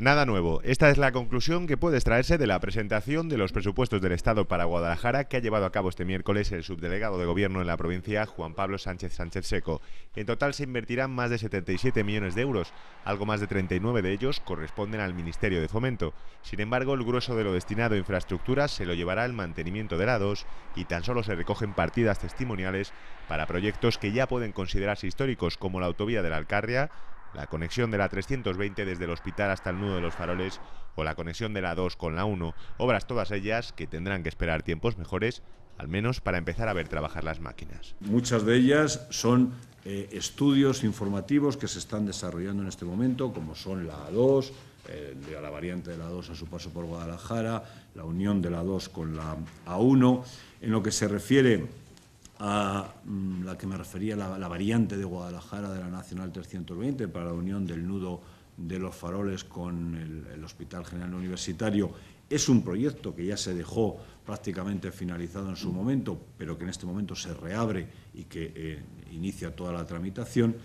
Nada nuevo. Esta es la conclusión que puede extraerse de la presentación de los presupuestos del Estado para Guadalajara que ha llevado a cabo este miércoles el subdelegado de Gobierno en la provincia, Juan Pablo Sánchez Sánchez Seco. En total se invertirán más de 77 millones de euros, algo más de 39 de ellos corresponden al Ministerio de Fomento. Sin embargo, el grueso de lo destinado a infraestructuras se lo llevará el mantenimiento de la y tan solo se recogen partidas testimoniales para proyectos que ya pueden considerarse históricos como la autovía de la Alcarria, la conexión de la 320 desde el hospital hasta el nudo de los faroles o la conexión de la 2 con la 1, obras todas ellas que tendrán que esperar tiempos mejores, al menos para empezar a ver trabajar las máquinas. Muchas de ellas son eh, estudios informativos que se están desarrollando en este momento, como son la 2, eh, la variante de la 2 a su paso por Guadalajara, la unión de la 2 con la A1. En lo que se refiere a mm, la que me refería, la, variante de Guadalajara de la Nacional 320 para la unión del nudo de los faroles con el, Hospital General Universitario. Es un proyecto que ya se dejó prácticamente finalizado en su momento, pero que en este momento se reabre y que eh, inicia toda la tramitación.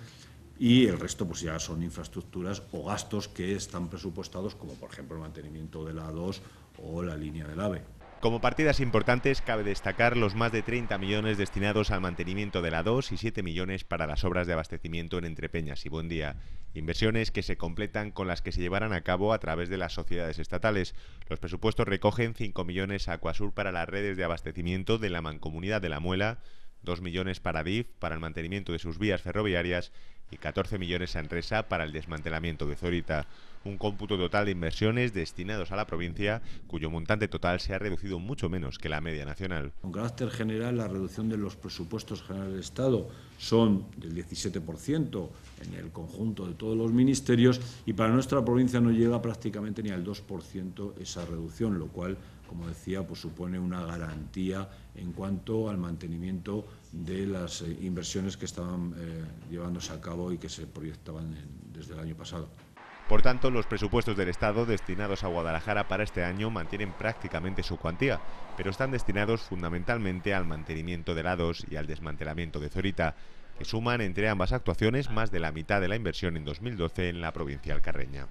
Y el resto pues ya son infraestructuras o gastos que están presupuestados, como por ejemplo el mantenimiento de la A2 o la línea del AVE. Como partidas importantes cabe destacar los más de 30 millones destinados al mantenimiento de la 2 y 7 millones para las obras de abastecimiento en Entrepeñas y Buen Día, inversiones que se completan con las que se llevarán a cabo a través de las sociedades estatales. Los presupuestos recogen 5 millones a Acuasur para las redes de abastecimiento de la Mancomunidad de la Muela, 2 millones para DIF para el mantenimiento de sus vías ferroviarias y 14 millones a Enresa para el desmantelamiento de Zorita. Un cómputo total de inversiones destinados a la provincia, cuyo montante total se ha reducido mucho menos que la media nacional. Con carácter general, la reducción de los presupuestos generales del Estado son del 17% en el conjunto de todos los ministerios y para nuestra provincia no llega prácticamente ni al 2% esa reducción, lo cual como decía, pues supone una garantía en cuanto al mantenimiento de las eh, inversiones que estaban eh, llevándose a cabo y que se proyectaban desde el año pasado. Por tanto, los presupuestos del Estado destinados a Guadalajara para este año mantienen prácticamente su cuantía, pero están destinados fundamentalmente al mantenimiento de lados y al desmantelamiento de Zorita, que suman entre ambas actuaciones más de la mitad de la inversión en 2012 en la provincia alcarreña.